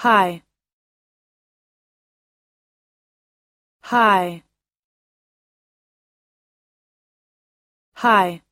Hi. Hi. Hi.